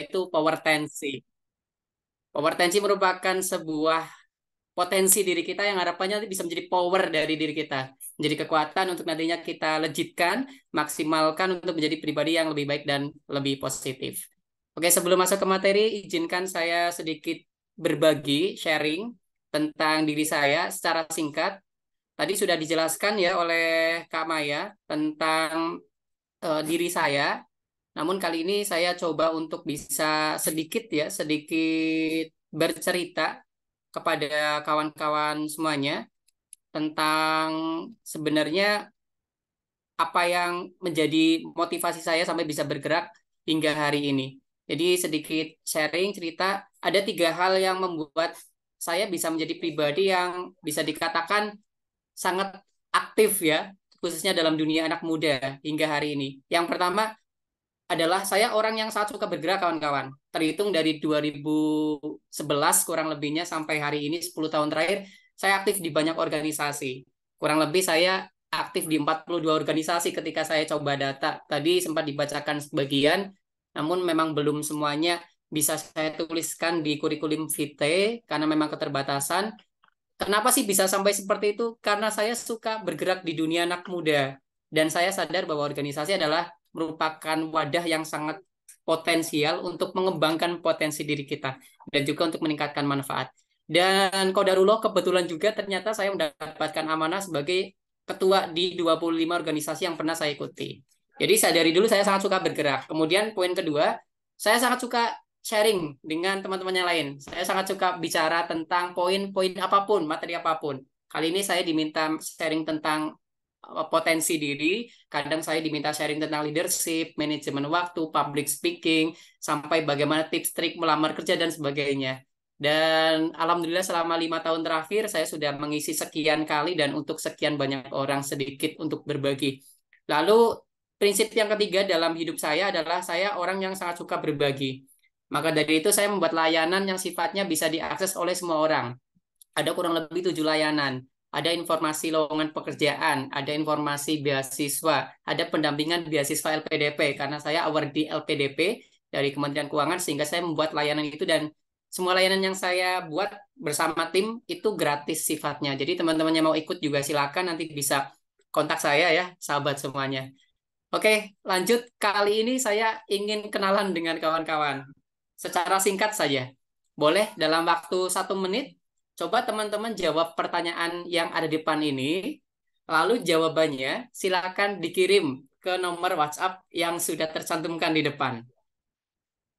yaitu power tensi. Power tensi merupakan sebuah potensi diri kita yang harapannya bisa menjadi power dari diri kita, menjadi kekuatan untuk nantinya kita legitkan, maksimalkan untuk menjadi pribadi yang lebih baik dan lebih positif. Oke, sebelum masuk ke materi, izinkan saya sedikit berbagi, sharing tentang diri saya secara singkat. Tadi sudah dijelaskan ya oleh Kak Maya tentang uh, diri saya namun kali ini saya coba untuk bisa sedikit ya, sedikit bercerita kepada kawan-kawan semuanya tentang sebenarnya apa yang menjadi motivasi saya sampai bisa bergerak hingga hari ini. Jadi sedikit sharing cerita, ada tiga hal yang membuat saya bisa menjadi pribadi yang bisa dikatakan sangat aktif ya, khususnya dalam dunia anak muda hingga hari ini. Yang pertama, adalah saya orang yang sangat suka bergerak kawan-kawan. Terhitung dari 2011 kurang lebihnya sampai hari ini 10 tahun terakhir saya aktif di banyak organisasi. Kurang lebih saya aktif di 42 organisasi ketika saya coba data. Tadi sempat dibacakan sebagian namun memang belum semuanya bisa saya tuliskan di kurikulum vitae karena memang keterbatasan. Kenapa sih bisa sampai seperti itu? Karena saya suka bergerak di dunia anak muda dan saya sadar bahwa organisasi adalah merupakan wadah yang sangat potensial untuk mengembangkan potensi diri kita dan juga untuk meningkatkan manfaat. Dan Kodarullah kebetulan juga ternyata saya mendapatkan amanah sebagai ketua di 25 organisasi yang pernah saya ikuti. Jadi saya dari dulu saya sangat suka bergerak. Kemudian poin kedua, saya sangat suka sharing dengan teman-teman yang lain. Saya sangat suka bicara tentang poin-poin apapun, materi apapun. Kali ini saya diminta sharing tentang Eh, potensi diri. Kadang saya diminta sharing tentang leadership, manajemen waktu, public speaking, sampai bagaimana tips trik melamar kerja dan sebagainya. Dan alhamdulillah selama lima tahun terakhir saya sudah mengisi sekian kali dan untuk sekian banyak orang sedikit untuk berbagi. Lalu prinsip yang ketiga dalam hidup saya adalah saya orang yang sangat suka berbagi. Maka dari itu saya membuat layanan yang sifatnya bisa diakses oleh semua orang. Ada kurang lebih tujuh layanan ada informasi lowongan pekerjaan, ada informasi beasiswa, ada pendampingan beasiswa LPDP karena saya award di LPDP dari Kementerian Keuangan sehingga saya membuat layanan itu dan semua layanan yang saya buat bersama tim itu gratis sifatnya. Jadi teman-teman yang mau ikut juga silakan nanti bisa kontak saya ya, sahabat semuanya. Oke, lanjut kali ini saya ingin kenalan dengan kawan-kawan. Secara singkat saja. Boleh dalam waktu satu menit Coba teman-teman jawab pertanyaan yang ada di depan ini. Lalu jawabannya silakan dikirim ke nomor WhatsApp yang sudah tercantumkan di depan.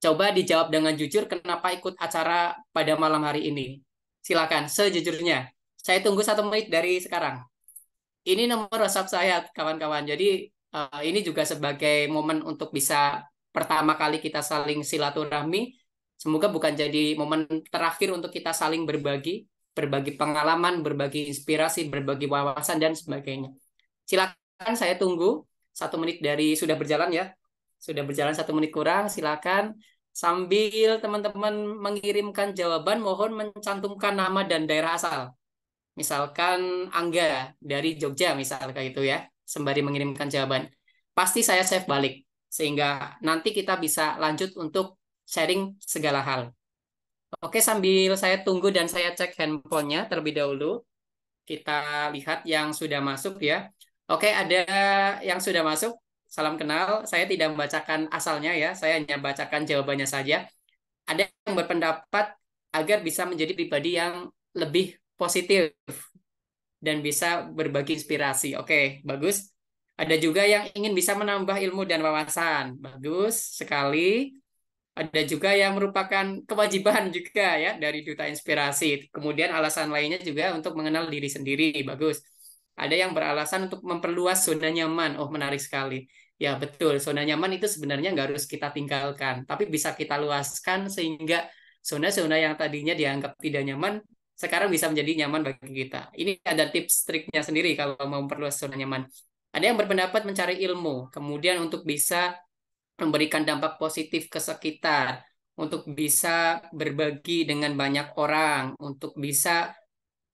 Coba dijawab dengan jujur kenapa ikut acara pada malam hari ini. Silakan sejujurnya. Saya tunggu satu menit dari sekarang. Ini nomor WhatsApp saya kawan-kawan. Jadi eh, ini juga sebagai momen untuk bisa pertama kali kita saling silaturahmi Semoga bukan jadi momen terakhir untuk kita saling berbagi, berbagi pengalaman, berbagi inspirasi, berbagi wawasan, dan sebagainya. Silakan saya tunggu satu menit dari sudah berjalan ya. Sudah berjalan satu menit kurang, silakan. Sambil teman-teman mengirimkan jawaban, mohon mencantumkan nama dan daerah asal. Misalkan Angga dari Jogja, misalkan itu ya. Sembari mengirimkan jawaban. Pasti saya save balik sehingga nanti kita bisa lanjut untuk sharing segala hal. Oke, sambil saya tunggu dan saya cek handphonenya terlebih dahulu. Kita lihat yang sudah masuk ya. Oke, ada yang sudah masuk. Salam kenal. Saya tidak membacakan asalnya ya. Saya hanya bacakan jawabannya saja. Ada yang berpendapat agar bisa menjadi pribadi yang lebih positif dan bisa berbagi inspirasi. Oke, bagus. Ada juga yang ingin bisa menambah ilmu dan wawasan. Bagus sekali ada juga yang merupakan kewajiban juga ya dari duta inspirasi. Kemudian alasan lainnya juga untuk mengenal diri sendiri, bagus. Ada yang beralasan untuk memperluas zona nyaman. Oh, menarik sekali. Ya, betul. Zona nyaman itu sebenarnya nggak harus kita tinggalkan, tapi bisa kita luaskan sehingga zona-zona yang tadinya dianggap tidak nyaman sekarang bisa menjadi nyaman bagi kita. Ini ada tips triknya sendiri kalau mau memperluas zona nyaman. Ada yang berpendapat mencari ilmu, kemudian untuk bisa memberikan dampak positif ke sekitar, untuk bisa berbagi dengan banyak orang, untuk bisa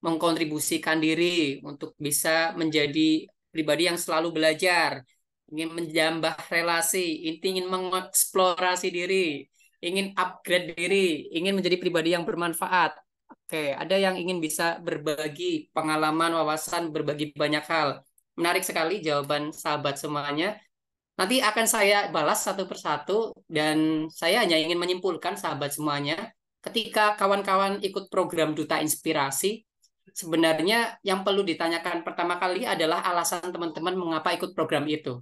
mengkontribusikan diri, untuk bisa menjadi pribadi yang selalu belajar, ingin menjambah relasi, ingin mengeksplorasi diri, ingin upgrade diri, ingin menjadi pribadi yang bermanfaat. Oke, ada yang ingin bisa berbagi pengalaman, wawasan, berbagi banyak hal. Menarik sekali jawaban sahabat semuanya. Nanti akan saya balas satu persatu dan saya hanya ingin menyimpulkan sahabat semuanya, ketika kawan-kawan ikut program Duta Inspirasi, sebenarnya yang perlu ditanyakan pertama kali adalah alasan teman-teman mengapa ikut program itu.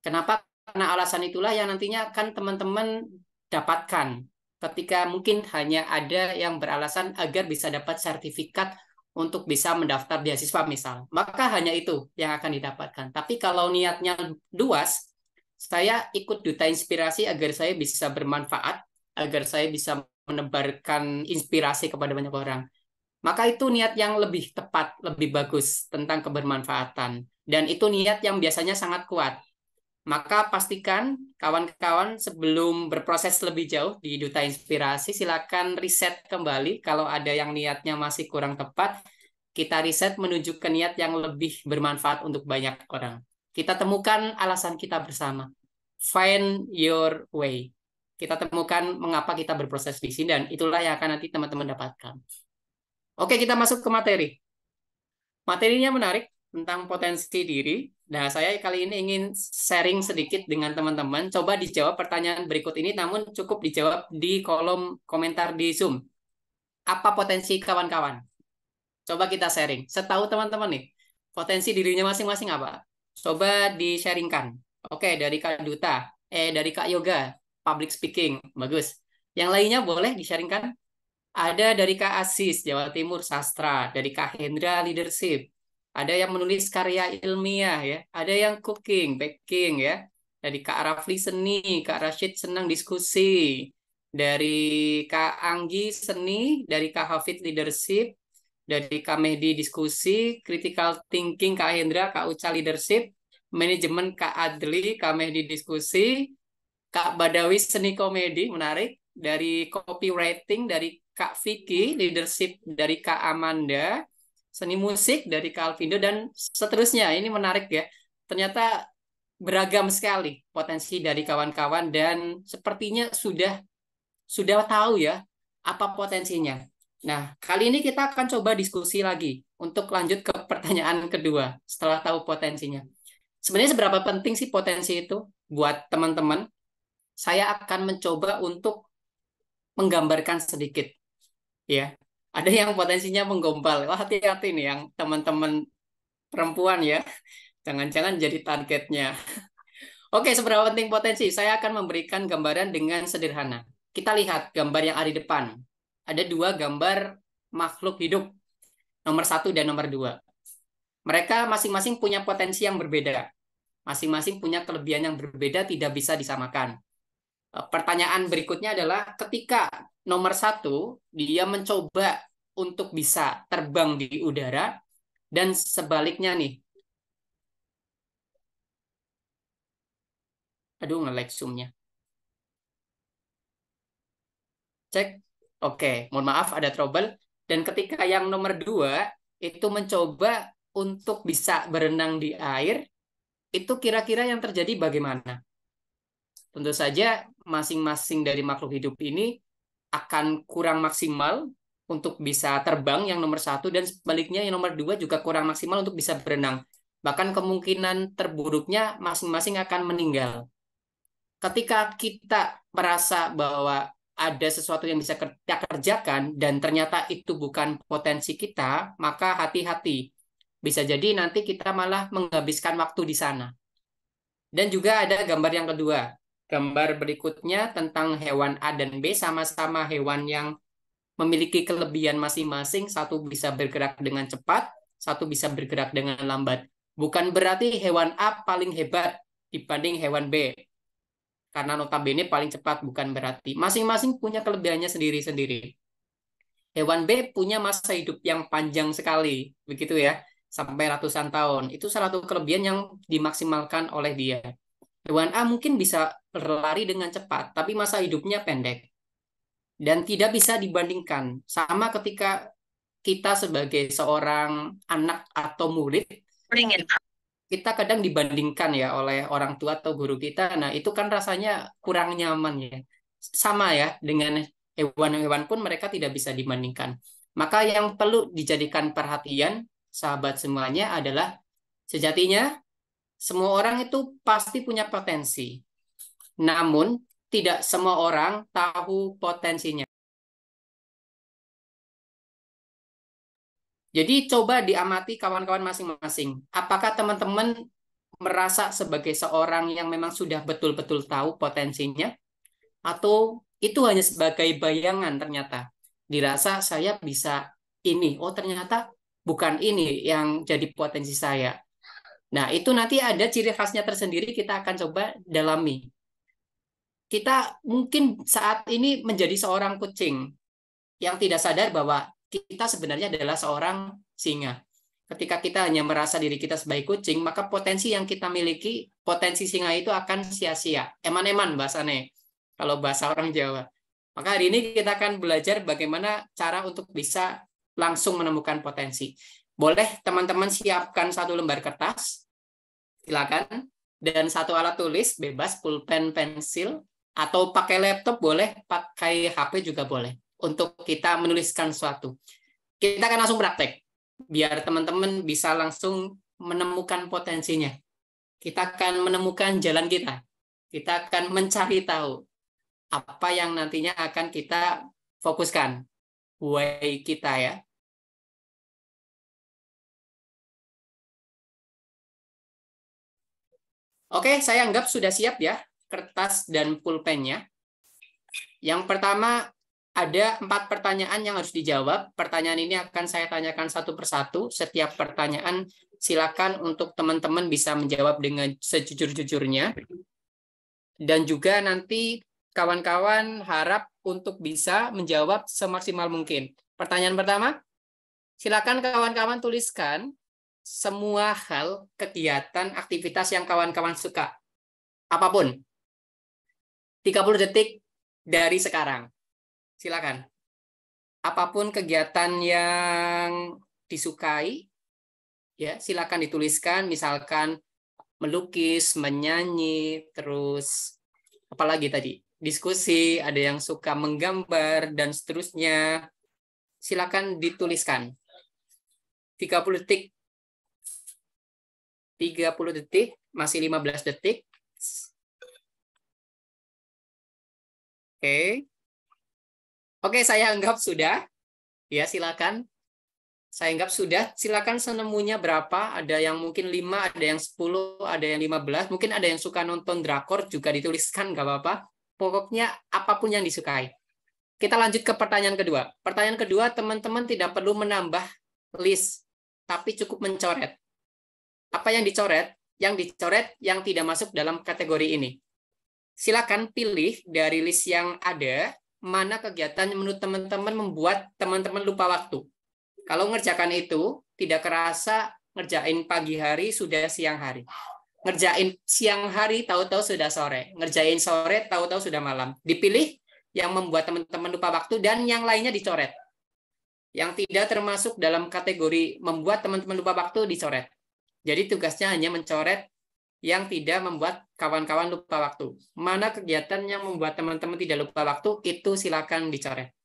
Kenapa? Karena alasan itulah yang nantinya akan teman-teman dapatkan ketika mungkin hanya ada yang beralasan agar bisa dapat sertifikat untuk bisa mendaftar beasiswa misal. Maka hanya itu yang akan didapatkan. Tapi kalau niatnya luas, saya ikut duta inspirasi agar saya bisa bermanfaat, agar saya bisa menebarkan inspirasi kepada banyak orang. Maka itu niat yang lebih tepat, lebih bagus tentang kebermanfaatan. Dan itu niat yang biasanya sangat kuat. Maka pastikan kawan-kawan sebelum berproses lebih jauh di Duta Inspirasi, silakan riset kembali kalau ada yang niatnya masih kurang tepat. Kita riset menuju ke niat yang lebih bermanfaat untuk banyak orang. Kita temukan alasan kita bersama. Find your way. Kita temukan mengapa kita berproses di sini dan itulah yang akan nanti teman-teman dapatkan. Oke, kita masuk ke materi. Materinya menarik tentang potensi diri. Nah, saya kali ini ingin sharing sedikit dengan teman-teman. Coba dijawab pertanyaan berikut ini, namun cukup dijawab di kolom komentar di Zoom. Apa potensi kawan-kawan? Coba kita sharing. Setahu teman-teman nih, potensi dirinya masing-masing apa? Coba di-sharingkan. Oke, dari Kak Duta. Eh, dari Kak Yoga. Public speaking. Bagus. Yang lainnya boleh di-sharingkan? Ada dari Kak Asis, Jawa Timur, Sastra. Dari Kak Hendra, Leadership. Ada yang menulis karya ilmiah, ya. Ada yang cooking, baking, ya. Dari Kak Rafli, seni. Kak Rashid, senang diskusi. Dari Kak Anggi, seni. Dari Kak Hafid, leadership dari kamedi Diskusi, Critical Thinking Kak Hendra, Kak Uca Leadership, Manajemen Kak Adli, kamedi Diskusi, Kak Badawi Seni Komedi, menarik, dari Copywriting dari Kak Vicky, Leadership dari Kak Amanda, Seni Musik dari Kak Alvindo, dan seterusnya. Ini menarik ya. Ternyata beragam sekali potensi dari kawan-kawan dan sepertinya sudah sudah tahu ya apa potensinya Nah, kali ini kita akan coba diskusi lagi untuk lanjut ke pertanyaan kedua setelah tahu potensinya. Sebenarnya seberapa penting sih potensi itu buat teman-teman? Saya akan mencoba untuk menggambarkan sedikit. Ya, ada yang potensinya menggombal. Wah, hati-hati nih yang teman-teman perempuan ya. Jangan-jangan jadi targetnya. Oke, seberapa penting potensi? Saya akan memberikan gambaran dengan sederhana. Kita lihat gambar yang ada di depan ada dua gambar makhluk hidup nomor satu dan nomor dua. Mereka masing-masing punya potensi yang berbeda, masing-masing punya kelebihan yang berbeda tidak bisa disamakan. Eh, pertanyaan berikutnya adalah ketika nomor satu dia mencoba untuk bisa terbang di udara dan sebaliknya nih. Aduh nge-lag -like zoom-nya. Cek Oke, mohon maaf ada trouble. Dan ketika yang nomor dua itu mencoba untuk bisa berenang di air, itu kira-kira yang terjadi bagaimana? Tentu saja masing-masing dari makhluk hidup ini akan kurang maksimal untuk bisa terbang yang nomor satu dan sebaliknya yang nomor dua juga kurang maksimal untuk bisa berenang. Bahkan kemungkinan terburuknya masing-masing akan meninggal. Ketika kita merasa bahwa ada sesuatu yang bisa kita kerjakan dan ternyata itu bukan potensi kita, maka hati-hati. Bisa jadi nanti kita malah menghabiskan waktu di sana. Dan juga ada gambar yang kedua. Gambar berikutnya tentang hewan A dan B sama-sama hewan yang memiliki kelebihan masing-masing. Satu bisa bergerak dengan cepat, satu bisa bergerak dengan lambat. Bukan berarti hewan A paling hebat dibanding hewan B karena notabene paling cepat bukan berarti masing-masing punya kelebihannya sendiri-sendiri. Hewan B punya masa hidup yang panjang sekali, begitu ya, sampai ratusan tahun. Itu salah satu kelebihan yang dimaksimalkan oleh dia. Hewan A mungkin bisa berlari dengan cepat, tapi masa hidupnya pendek. Dan tidak bisa dibandingkan. Sama ketika kita sebagai seorang anak atau murid, kita kadang dibandingkan ya oleh orang tua atau guru kita. Nah, itu kan rasanya kurang nyaman ya. Sama ya dengan hewan-hewan pun mereka tidak bisa dibandingkan. Maka yang perlu dijadikan perhatian sahabat semuanya adalah sejatinya semua orang itu pasti punya potensi. Namun tidak semua orang tahu potensinya. Jadi coba diamati kawan-kawan masing-masing. Apakah teman-teman merasa sebagai seorang yang memang sudah betul-betul tahu potensinya? Atau itu hanya sebagai bayangan ternyata? Dirasa saya bisa ini, oh ternyata bukan ini yang jadi potensi saya. Nah itu nanti ada ciri khasnya tersendiri kita akan coba dalami. Kita mungkin saat ini menjadi seorang kucing yang tidak sadar bahwa kita sebenarnya adalah seorang singa. Ketika kita hanya merasa diri kita sebagai kucing, maka potensi yang kita miliki, potensi singa itu akan sia-sia. Eman-eman bahasanya, kalau bahasa orang Jawa. Maka hari ini kita akan belajar bagaimana cara untuk bisa langsung menemukan potensi. Boleh teman-teman siapkan satu lembar kertas, silakan, dan satu alat tulis, bebas, pulpen, pensil, atau pakai laptop boleh, pakai HP juga boleh untuk kita menuliskan suatu. Kita akan langsung praktek, biar teman-teman bisa langsung menemukan potensinya. Kita akan menemukan jalan kita. Kita akan mencari tahu apa yang nantinya akan kita fokuskan. way kita ya, Oke, saya anggap sudah siap ya kertas dan pulpennya. Yang pertama, ada empat pertanyaan yang harus dijawab. Pertanyaan ini akan saya tanyakan satu persatu. Setiap pertanyaan silakan untuk teman-teman bisa menjawab dengan sejujur-jujurnya. Dan juga nanti kawan-kawan harap untuk bisa menjawab semaksimal mungkin. Pertanyaan pertama, silakan kawan-kawan tuliskan semua hal kegiatan aktivitas yang kawan-kawan suka. Apapun. 30 detik dari sekarang silakan. Apapun kegiatan yang disukai, ya silakan dituliskan. Misalkan melukis, menyanyi, terus apalagi tadi diskusi, ada yang suka menggambar dan seterusnya. Silakan dituliskan. 30 detik. 30 detik, masih 15 detik. Oke. Okay. Oke, saya anggap sudah. Ya, silakan. Saya anggap sudah. Silakan senemunya berapa. Ada yang mungkin 5, ada yang 10, ada yang 15. Mungkin ada yang suka nonton drakor juga dituliskan, nggak apa-apa. Pokoknya apapun yang disukai. Kita lanjut ke pertanyaan kedua. Pertanyaan kedua, teman-teman tidak perlu menambah list, tapi cukup mencoret. Apa yang dicoret? Yang dicoret yang tidak masuk dalam kategori ini. Silakan pilih dari list yang ada mana kegiatan menurut teman-teman membuat teman-teman lupa waktu. Kalau ngerjakan itu, tidak kerasa ngerjain pagi hari sudah siang hari. Ngerjain siang hari tahu-tahu sudah sore. Ngerjain sore tahu-tahu sudah malam. Dipilih yang membuat teman-teman lupa waktu dan yang lainnya dicoret. Yang tidak termasuk dalam kategori membuat teman-teman lupa waktu dicoret. Jadi tugasnya hanya mencoret yang tidak membuat kawan-kawan lupa waktu. Mana kegiatan yang membuat teman-teman tidak lupa waktu, itu silakan dicoret.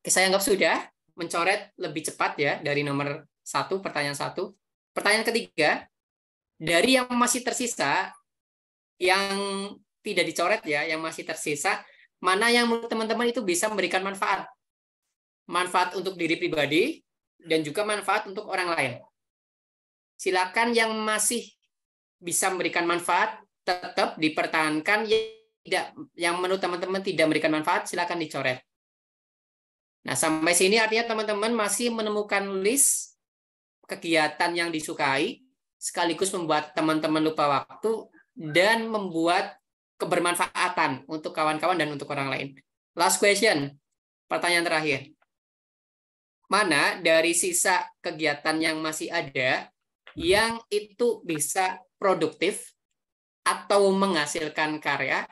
Saya anggap sudah mencoret lebih cepat ya dari nomor satu, pertanyaan satu. Pertanyaan ketiga, dari yang masih tersisa, yang tidak dicoret ya, yang masih tersisa, mana yang menurut teman-teman itu bisa memberikan manfaat? Manfaat untuk diri pribadi, dan juga manfaat untuk orang lain. Silakan yang masih bisa memberikan manfaat tetap dipertahankan yang tidak yang menurut teman-teman tidak memberikan manfaat silakan dicoret. Nah, sampai sini artinya teman-teman masih menemukan list kegiatan yang disukai sekaligus membuat teman-teman lupa waktu dan membuat kebermanfaatan untuk kawan-kawan dan untuk orang lain. Last question. Pertanyaan terakhir. Mana dari sisa kegiatan yang masih ada yang itu bisa produktif atau menghasilkan karya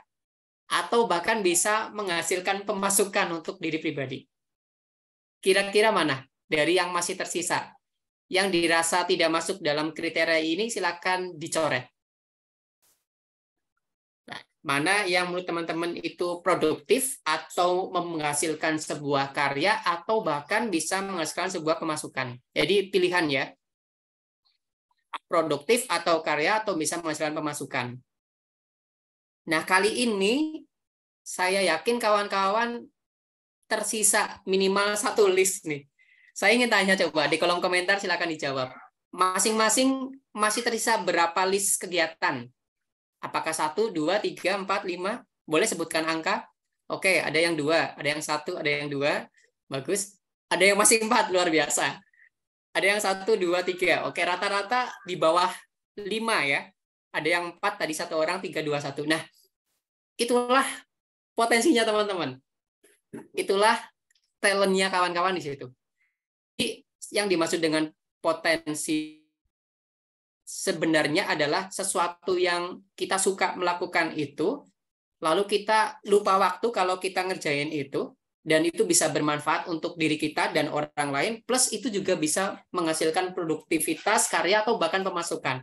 atau bahkan bisa menghasilkan pemasukan untuk diri pribadi. Kira-kira mana dari yang masih tersisa? Yang dirasa tidak masuk dalam kriteria ini silakan dicoret. Nah, mana yang menurut teman-teman itu produktif atau menghasilkan sebuah karya atau bahkan bisa menghasilkan sebuah pemasukan. Jadi pilihan ya, produktif atau karya atau bisa menghasilkan pemasukan. Nah, kali ini saya yakin kawan-kawan tersisa minimal satu list nih. Saya ingin tanya coba di kolom komentar silakan dijawab. Masing-masing masih tersisa berapa list kegiatan? Apakah satu, dua, tiga, empat, lima? Boleh sebutkan angka? Oke, ada yang dua, ada yang satu, ada yang dua. Bagus. Ada yang masih empat, luar biasa. Ada yang satu, dua, tiga. Oke, rata-rata di bawah lima ya. Ada yang empat tadi satu orang, tiga, dua, satu. Nah, itulah potensinya teman-teman. Itulah talentnya kawan-kawan di situ. Jadi, yang dimaksud dengan potensi sebenarnya adalah sesuatu yang kita suka melakukan itu, lalu kita lupa waktu kalau kita ngerjain itu, dan itu bisa bermanfaat untuk diri kita dan orang lain plus itu juga bisa menghasilkan produktivitas karya atau bahkan pemasukan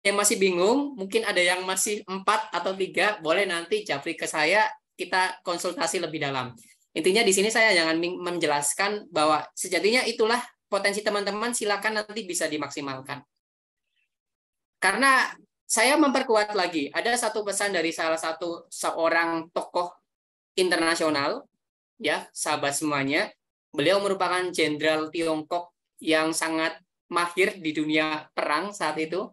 yang masih bingung mungkin ada yang masih empat atau tiga boleh nanti Jafri ke saya kita konsultasi lebih dalam intinya di sini saya jangan menjelaskan bahwa sejatinya itulah potensi teman-teman silakan nanti bisa dimaksimalkan karena saya memperkuat lagi ada satu pesan dari salah satu seorang tokoh internasional, ya sahabat semuanya. Beliau merupakan jenderal Tiongkok yang sangat mahir di dunia perang saat itu.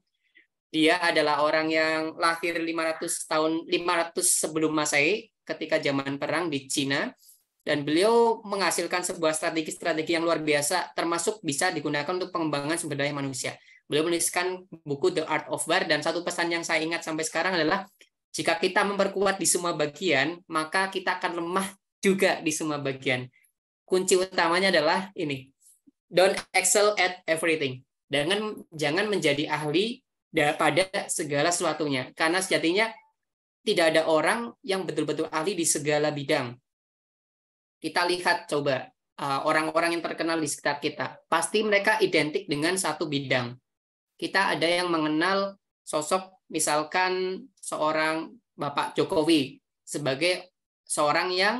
Dia adalah orang yang lahir 500 tahun 500 sebelum Masehi ketika zaman perang di Cina dan beliau menghasilkan sebuah strategi-strategi yang luar biasa termasuk bisa digunakan untuk pengembangan sumber daya manusia. Beliau menuliskan buku The Art of War dan satu pesan yang saya ingat sampai sekarang adalah jika kita memperkuat di semua bagian, maka kita akan lemah juga di semua bagian. Kunci utamanya adalah ini. Don't excel at everything. Dengan jangan menjadi ahli pada segala sesuatunya karena sejatinya tidak ada orang yang betul-betul ahli di segala bidang. Kita lihat coba uh, orang-orang yang terkenal di sekitar kita, pasti mereka identik dengan satu bidang. Kita ada yang mengenal sosok misalkan seorang Bapak Jokowi sebagai seorang yang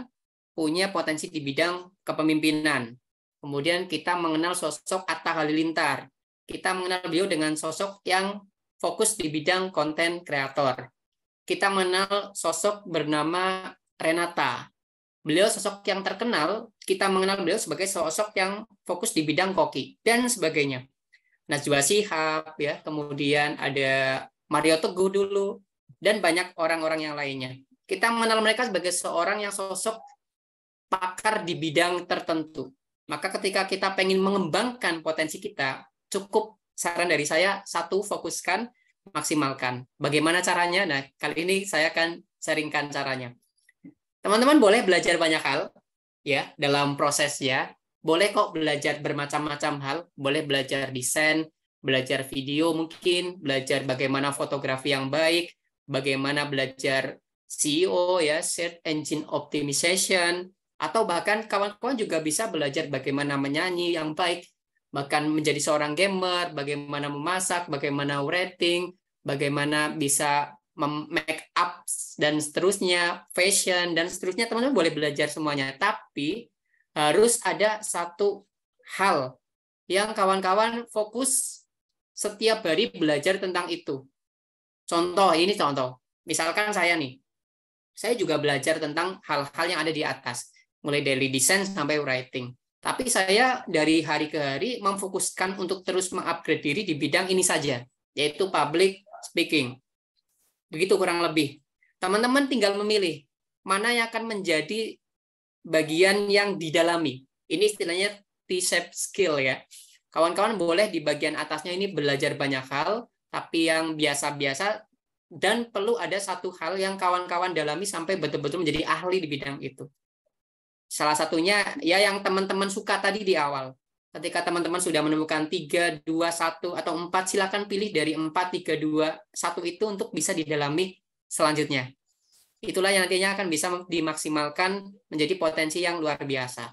punya potensi di bidang kepemimpinan. Kemudian kita mengenal sosok Atta Halilintar. Kita mengenal beliau dengan sosok yang fokus di bidang konten kreator. Kita mengenal sosok bernama Renata. Beliau sosok yang terkenal, kita mengenal beliau sebagai sosok yang fokus di bidang koki dan sebagainya. Najwa Sihab ya, kemudian ada Mario Teguh dulu, dan banyak orang-orang yang lainnya. Kita mengenal mereka sebagai seorang yang sosok pakar di bidang tertentu. Maka ketika kita pengen mengembangkan potensi kita, cukup saran dari saya satu fokuskan, maksimalkan. Bagaimana caranya? Nah, kali ini saya akan sharingkan caranya. Teman-teman boleh belajar banyak hal ya dalam prosesnya. Boleh kok belajar bermacam-macam hal, boleh belajar desain, belajar video mungkin, belajar bagaimana fotografi yang baik, bagaimana belajar CEO ya, search engine optimization atau bahkan kawan-kawan juga bisa belajar bagaimana menyanyi yang baik, bahkan menjadi seorang gamer, bagaimana memasak, bagaimana rating, bagaimana bisa make up dan seterusnya, fashion dan seterusnya teman-teman boleh belajar semuanya, tapi harus ada satu hal yang kawan-kawan fokus setiap hari belajar tentang itu. Contoh, ini contoh. Misalkan saya nih, saya juga belajar tentang hal-hal yang ada di atas, mulai dari desain sampai writing. Tapi saya dari hari ke hari memfokuskan untuk terus mengupgrade diri di bidang ini saja, yaitu public speaking. Begitu kurang lebih. Teman-teman tinggal memilih mana yang akan menjadi bagian yang didalami. Ini istilahnya T-shape skill ya. Kawan-kawan boleh di bagian atasnya ini belajar banyak hal, tapi yang biasa-biasa dan perlu ada satu hal yang kawan-kawan dalami sampai betul-betul menjadi ahli di bidang itu. Salah satunya ya yang teman-teman suka tadi di awal. Ketika teman-teman sudah menemukan 3, 2, 1, atau 4, silakan pilih dari 4, 3, 2, 1 itu untuk bisa didalami selanjutnya. Itulah yang nantinya akan bisa dimaksimalkan menjadi potensi yang luar biasa.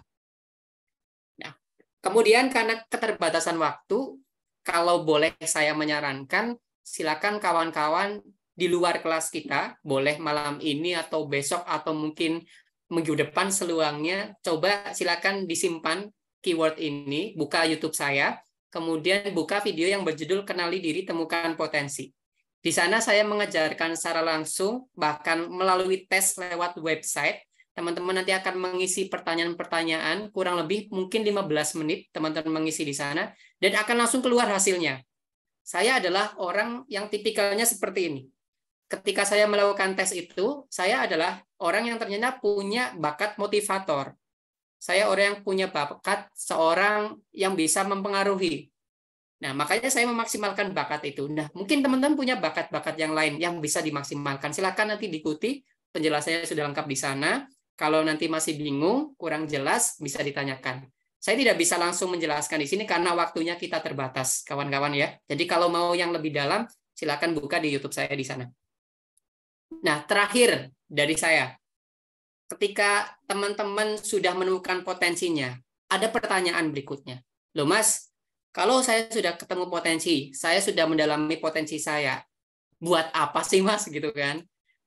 Nah, kemudian karena keterbatasan waktu, kalau boleh saya menyarankan, silakan kawan-kawan di luar kelas kita, boleh malam ini atau besok atau mungkin minggu depan seluangnya, coba silakan disimpan keyword ini, buka YouTube saya, kemudian buka video yang berjudul Kenali Diri Temukan Potensi. Di sana saya mengejarkan secara langsung, bahkan melalui tes lewat website, Teman-teman nanti akan mengisi pertanyaan-pertanyaan kurang lebih mungkin 15 menit teman-teman mengisi di sana dan akan langsung keluar hasilnya. Saya adalah orang yang tipikalnya seperti ini. Ketika saya melakukan tes itu, saya adalah orang yang ternyata punya bakat motivator. Saya orang yang punya bakat seorang yang bisa mempengaruhi. Nah, makanya saya memaksimalkan bakat itu. Nah, mungkin teman-teman punya bakat-bakat yang lain yang bisa dimaksimalkan. Silakan nanti diikuti penjelasannya sudah lengkap di sana. Kalau nanti masih bingung, kurang jelas, bisa ditanyakan. Saya tidak bisa langsung menjelaskan di sini karena waktunya kita terbatas, kawan-kawan ya. Jadi kalau mau yang lebih dalam, silakan buka di YouTube saya di sana. Nah, terakhir dari saya, ketika teman-teman sudah menemukan potensinya, ada pertanyaan berikutnya. Loh mas, kalau saya sudah ketemu potensi, saya sudah mendalami potensi saya, buat apa sih mas gitu kan?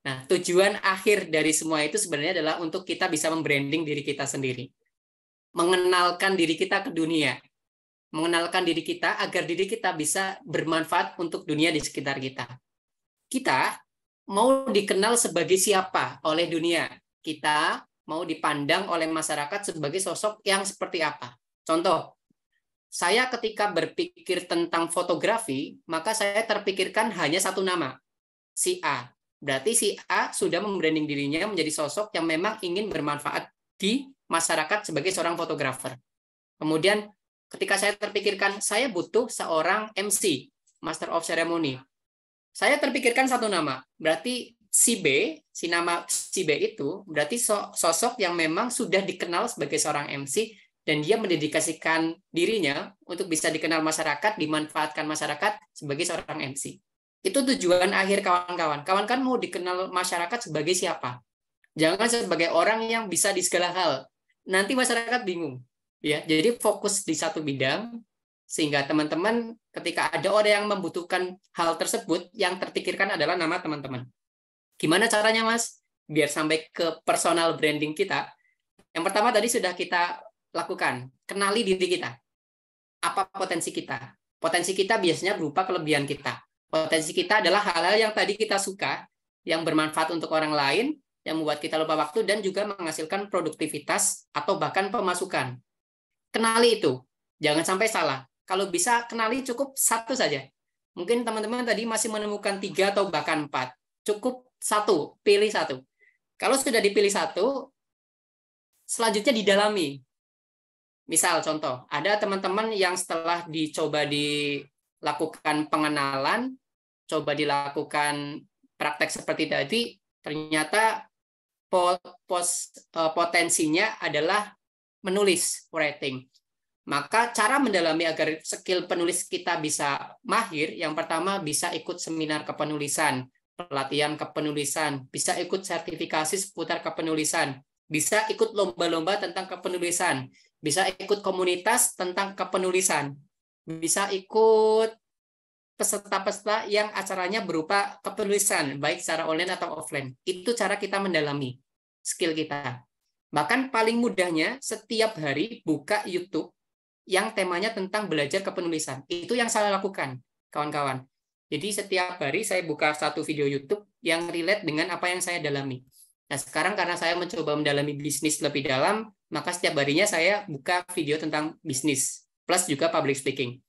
Nah, tujuan akhir dari semua itu sebenarnya adalah untuk kita bisa membranding diri kita sendiri. Mengenalkan diri kita ke dunia. Mengenalkan diri kita agar diri kita bisa bermanfaat untuk dunia di sekitar kita. Kita mau dikenal sebagai siapa oleh dunia. Kita mau dipandang oleh masyarakat sebagai sosok yang seperti apa. Contoh, saya ketika berpikir tentang fotografi, maka saya terpikirkan hanya satu nama, si A Berarti si A sudah membranding dirinya menjadi sosok yang memang ingin bermanfaat di masyarakat sebagai seorang fotografer. Kemudian ketika saya terpikirkan, saya butuh seorang MC, Master of Ceremony. Saya terpikirkan satu nama, berarti si B, si nama si B itu berarti sosok yang memang sudah dikenal sebagai seorang MC dan dia mendedikasikan dirinya untuk bisa dikenal masyarakat, dimanfaatkan masyarakat sebagai seorang MC. Itu tujuan akhir kawan-kawan. kawan kan mau dikenal masyarakat sebagai siapa? Jangan sebagai orang yang bisa di segala hal. Nanti masyarakat bingung. Ya, jadi fokus di satu bidang sehingga teman-teman ketika ada orang yang membutuhkan hal tersebut yang terpikirkan adalah nama teman-teman. Gimana caranya, Mas? Biar sampai ke personal branding kita. Yang pertama tadi sudah kita lakukan, kenali diri kita. Apa potensi kita? Potensi kita biasanya berupa kelebihan kita. Potensi kita adalah hal-hal yang tadi kita suka, yang bermanfaat untuk orang lain, yang membuat kita lupa waktu, dan juga menghasilkan produktivitas atau bahkan pemasukan. Kenali itu, jangan sampai salah. Kalau bisa, kenali cukup satu saja. Mungkin teman-teman tadi masih menemukan tiga atau bahkan empat. Cukup satu, pilih satu. Kalau sudah dipilih satu, selanjutnya didalami. Misal contoh, ada teman-teman yang setelah dicoba dilakukan pengenalan, coba dilakukan praktek seperti tadi, ternyata pos, e, potensinya adalah menulis writing. Maka cara mendalami agar skill penulis kita bisa mahir, yang pertama bisa ikut seminar kepenulisan, pelatihan kepenulisan, bisa ikut sertifikasi seputar kepenulisan, bisa ikut lomba-lomba tentang kepenulisan, bisa ikut komunitas tentang kepenulisan, bisa ikut peserta-peserta yang acaranya berupa kepenulisan, baik secara online atau offline. Itu cara kita mendalami skill kita. Bahkan paling mudahnya, setiap hari buka YouTube yang temanya tentang belajar kepenulisan. Itu yang saya lakukan, kawan-kawan. Jadi setiap hari saya buka satu video YouTube yang relate dengan apa yang saya dalami. Nah sekarang karena saya mencoba mendalami bisnis lebih dalam, maka setiap harinya saya buka video tentang bisnis, plus juga public speaking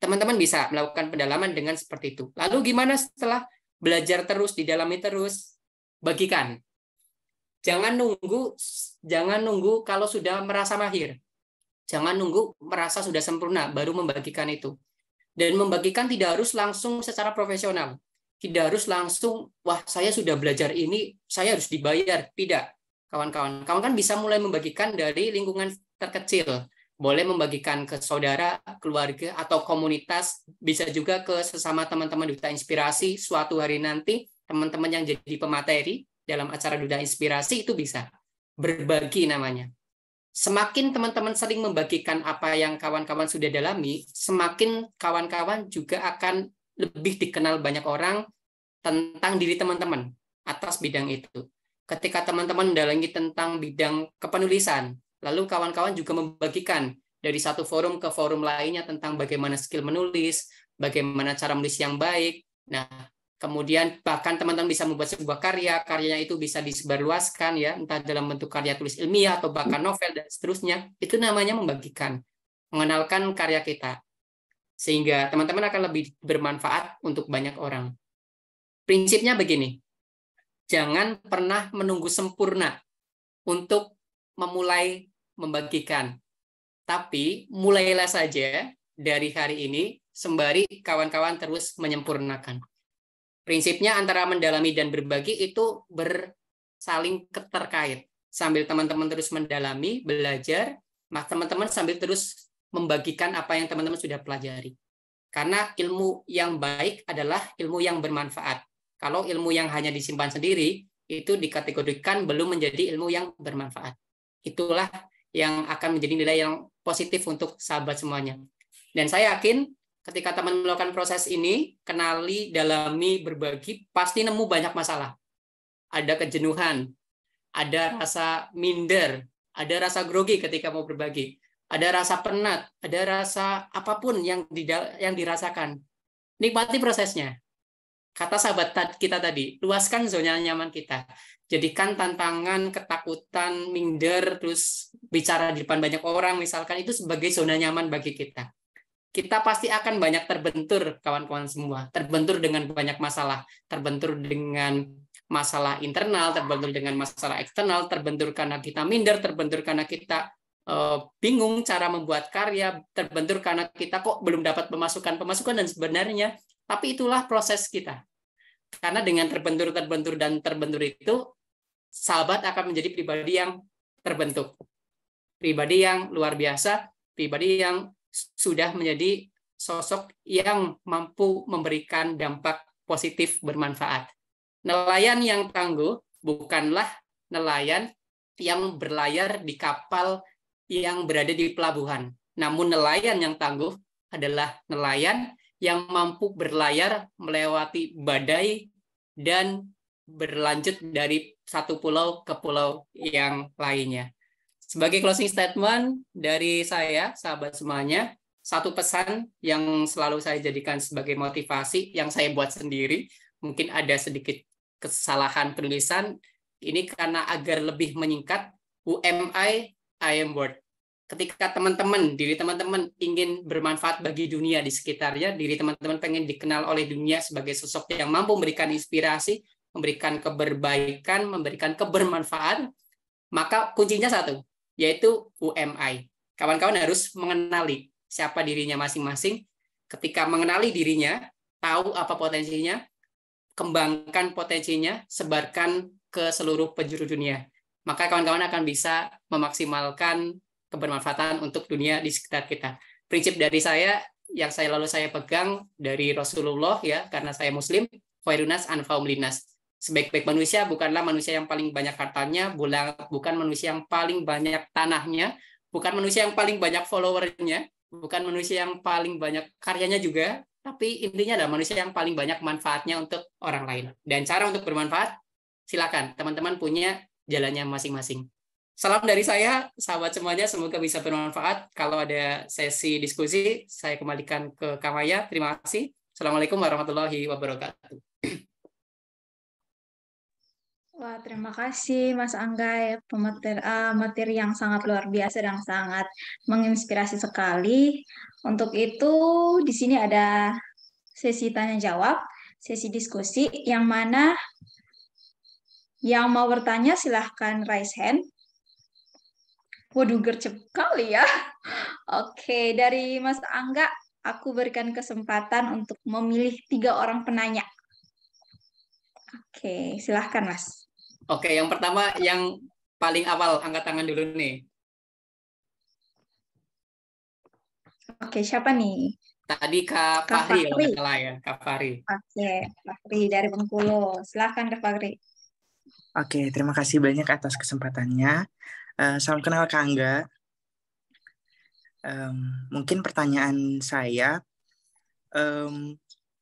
teman-teman bisa melakukan pendalaman dengan seperti itu. Lalu gimana setelah belajar terus, didalami terus, bagikan. Jangan nunggu, jangan nunggu kalau sudah merasa mahir. Jangan nunggu merasa sudah sempurna baru membagikan itu. Dan membagikan tidak harus langsung secara profesional. Tidak harus langsung, wah saya sudah belajar ini, saya harus dibayar. Tidak, kawan-kawan. Kawan kan bisa mulai membagikan dari lingkungan terkecil boleh membagikan ke saudara, keluarga, atau komunitas, bisa juga ke sesama teman-teman Duta Inspirasi suatu hari nanti, teman-teman yang jadi pemateri dalam acara Duta Inspirasi itu bisa. Berbagi namanya. Semakin teman-teman sering membagikan apa yang kawan-kawan sudah dalami, semakin kawan-kawan juga akan lebih dikenal banyak orang tentang diri teman-teman atas bidang itu. Ketika teman-teman mendalami tentang bidang kepenulisan, Lalu kawan-kawan juga membagikan dari satu forum ke forum lainnya tentang bagaimana skill menulis, bagaimana cara menulis yang baik. Nah, kemudian bahkan teman-teman bisa membuat sebuah karya, karyanya itu bisa disebarluaskan ya, entah dalam bentuk karya tulis ilmiah atau bahkan novel dan seterusnya. Itu namanya membagikan, mengenalkan karya kita. Sehingga teman-teman akan lebih bermanfaat untuk banyak orang. Prinsipnya begini, jangan pernah menunggu sempurna untuk memulai membagikan. Tapi mulailah saja dari hari ini sembari kawan-kawan terus menyempurnakan. Prinsipnya antara mendalami dan berbagi itu bersaling keterkait Sambil teman-teman terus mendalami, belajar, maka teman-teman sambil terus membagikan apa yang teman-teman sudah pelajari. Karena ilmu yang baik adalah ilmu yang bermanfaat. Kalau ilmu yang hanya disimpan sendiri, itu dikategorikan belum menjadi ilmu yang bermanfaat. Itulah yang akan menjadi nilai yang positif untuk sahabat semuanya. Dan saya yakin ketika teman melakukan proses ini, kenali, dalami, berbagi, pasti nemu banyak masalah. Ada kejenuhan, ada rasa minder, ada rasa grogi ketika mau berbagi, ada rasa penat, ada rasa apapun yang yang dirasakan. Nikmati prosesnya. Kata sahabat kita tadi, luaskan zona nyaman kita jadikan tantangan, ketakutan, minder, terus bicara di depan banyak orang, misalkan itu sebagai zona nyaman bagi kita. Kita pasti akan banyak terbentur, kawan-kawan semua. Terbentur dengan banyak masalah. Terbentur dengan masalah internal, terbentur dengan masalah eksternal, terbentur karena kita minder, terbentur karena kita uh, bingung cara membuat karya, terbentur karena kita kok belum dapat pemasukan-pemasukan dan sebenarnya. Tapi itulah proses kita. Karena dengan terbentur-terbentur dan terbentur itu, sahabat akan menjadi pribadi yang terbentuk. Pribadi yang luar biasa, pribadi yang sudah menjadi sosok yang mampu memberikan dampak positif bermanfaat. Nelayan yang tangguh bukanlah nelayan yang berlayar di kapal yang berada di pelabuhan. Namun nelayan yang tangguh adalah nelayan yang mampu berlayar melewati badai dan berlanjut dari satu pulau ke pulau yang lainnya. Sebagai closing statement dari saya, sahabat semuanya, satu pesan yang selalu saya jadikan sebagai motivasi yang saya buat sendiri, mungkin ada sedikit kesalahan penulisan, ini karena agar lebih menyingkat, UMI I am worth. Ketika teman-teman, diri teman-teman ingin bermanfaat bagi dunia di sekitarnya, diri teman-teman pengen dikenal oleh dunia sebagai sosok yang mampu memberikan inspirasi, memberikan keberbaikan, memberikan kebermanfaat, maka kuncinya satu, yaitu UMI. Kawan-kawan harus mengenali siapa dirinya masing-masing. Ketika mengenali dirinya, tahu apa potensinya, kembangkan potensinya, sebarkan ke seluruh penjuru dunia. Maka kawan-kawan akan bisa memaksimalkan kebermanfaatan untuk dunia di sekitar kita. Prinsip dari saya yang saya lalu saya pegang dari Rasulullah ya karena saya muslim khairunas anfaum linas sebaik-baik manusia bukanlah manusia yang paling banyak hartanya, bukan manusia yang paling banyak tanahnya, bukan manusia yang paling banyak followernya, bukan manusia yang paling banyak karyanya juga, tapi intinya adalah manusia yang paling banyak manfaatnya untuk orang lain. Dan cara untuk bermanfaat, silakan teman-teman punya jalannya masing-masing. Salam dari saya, sahabat semuanya, semoga bisa bermanfaat. Kalau ada sesi diskusi, saya kembalikan ke Kamaya. Terima kasih. Assalamualaikum warahmatullahi wabarakatuh. Wah, terima kasih Mas Angga, pemateri, uh, materi yang sangat luar biasa dan sangat menginspirasi sekali. Untuk itu, di sini ada sesi tanya-jawab, sesi diskusi, yang mana yang mau bertanya silahkan raise hand. Waduh, gercep kali ya. Oke, dari Mas Angga, aku berikan kesempatan untuk memilih tiga orang penanya. Oke, silahkan Mas. Oke, yang pertama yang paling awal angkat tangan dulu nih. Oke, siapa nih? Tadi Kak, Kak Fahri, Fahri. Kalau ya, Kak Fahri. Oke, Fahri dari Bengkulu. Silahkan Kak Fahri. Oke, terima kasih banyak atas kesempatannya. Uh, salam kenal Kak Angga. Um, mungkin pertanyaan saya, um,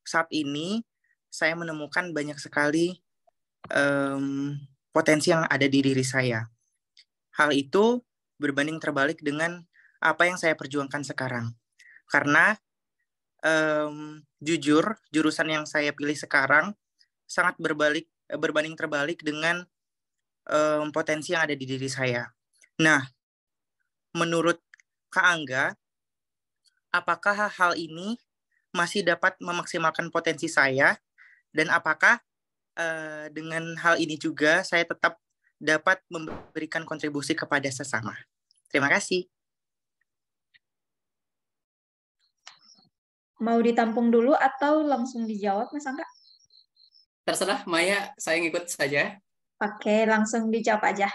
saat ini saya menemukan banyak sekali um, potensi yang ada di diri saya. Hal itu berbanding terbalik dengan apa yang saya perjuangkan sekarang. Karena um, jujur, jurusan yang saya pilih sekarang sangat berbalik berbanding terbalik dengan um, potensi yang ada di diri saya. Nah, menurut Kak Angga, apakah hal ini masih dapat memaksimalkan potensi saya dan apakah Eh, dengan hal ini juga saya tetap dapat memberikan kontribusi kepada sesama. Terima kasih. Mau ditampung dulu atau langsung dijawab, Mas Angga? Terserah, Maya, saya ngikut saja. Oke, langsung dijawab aja.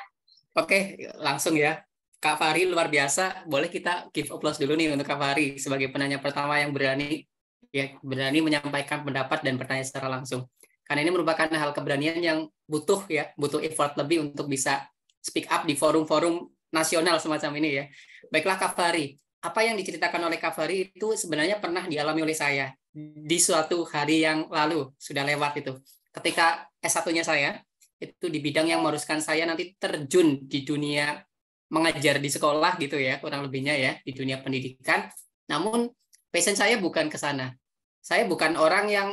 Oke, langsung ya. Kak Fahri luar biasa. Boleh kita give applause dulu nih untuk Kak Fahri sebagai penanya pertama yang berani ya berani menyampaikan pendapat dan bertanya secara langsung. Karena ini merupakan hal keberanian yang butuh ya, butuh effort lebih untuk bisa speak up di forum-forum nasional semacam ini ya. Baiklah Kavari apa yang diceritakan oleh Kavari itu sebenarnya pernah dialami oleh saya di suatu hari yang lalu, sudah lewat itu. Ketika s satunya saya, itu di bidang yang meruskan saya nanti terjun di dunia mengajar di sekolah gitu ya, kurang lebihnya ya, di dunia pendidikan. Namun passion saya bukan ke sana. Saya bukan orang yang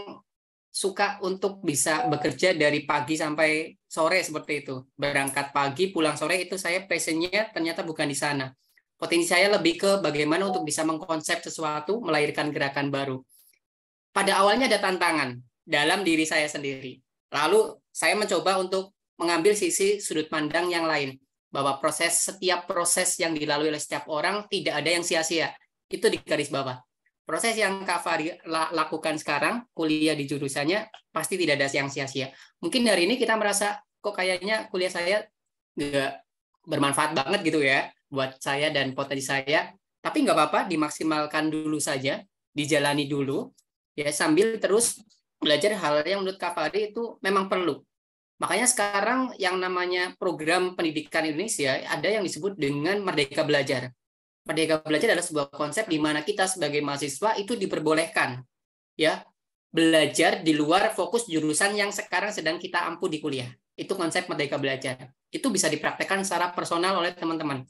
suka untuk bisa bekerja dari pagi sampai sore seperti itu. Berangkat pagi, pulang sore itu saya passionnya ternyata bukan di sana. Potensi saya lebih ke bagaimana untuk bisa mengkonsep sesuatu, melahirkan gerakan baru. Pada awalnya ada tantangan dalam diri saya sendiri. Lalu saya mencoba untuk mengambil sisi sudut pandang yang lain. Bahwa proses, setiap proses yang dilalui oleh setiap orang tidak ada yang sia-sia. Itu di garis bawah proses yang Kak Fahri lakukan sekarang, kuliah di jurusannya, pasti tidak ada yang sia-sia. Mungkin dari ini kita merasa, kok kayaknya kuliah saya nggak bermanfaat banget gitu ya, buat saya dan potensi saya. Tapi nggak apa-apa, dimaksimalkan dulu saja, dijalani dulu, ya sambil terus belajar hal yang menurut Kak Fahri itu memang perlu. Makanya sekarang yang namanya program pendidikan Indonesia ada yang disebut dengan Merdeka Belajar. Merdeka belajar adalah sebuah konsep di mana kita sebagai mahasiswa itu diperbolehkan ya belajar di luar fokus jurusan yang sekarang sedang kita ampu di kuliah. Itu konsep merdeka belajar. Itu bisa dipraktekkan secara personal oleh teman-teman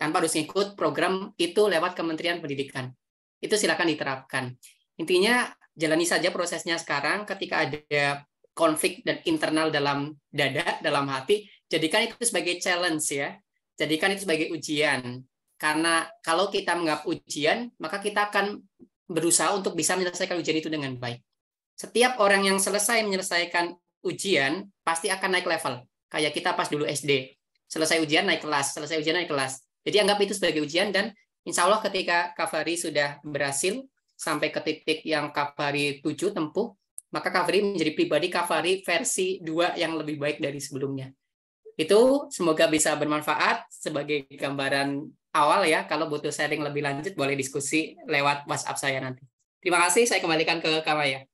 tanpa harus ikut program itu lewat Kementerian Pendidikan. Itu silakan diterapkan. Intinya jalani saja prosesnya sekarang ketika ada konflik dan internal dalam dada, dalam hati, jadikan itu sebagai challenge ya. Jadikan itu sebagai ujian karena kalau kita menganggap ujian, maka kita akan berusaha untuk bisa menyelesaikan ujian itu dengan baik. Setiap orang yang selesai menyelesaikan ujian, pasti akan naik level. Kayak kita pas dulu SD. Selesai ujian, naik kelas. Selesai ujian, naik kelas. Jadi anggap itu sebagai ujian dan insya Allah ketika Kavari sudah berhasil sampai ke titik yang Kavari 7 tempuh, maka Kavari menjadi pribadi Kavari versi 2 yang lebih baik dari sebelumnya. Itu semoga bisa bermanfaat sebagai gambaran awal ya. Kalau butuh sharing lebih lanjut, boleh diskusi lewat WhatsApp saya nanti. Terima kasih. Saya kembalikan ke Kamaya.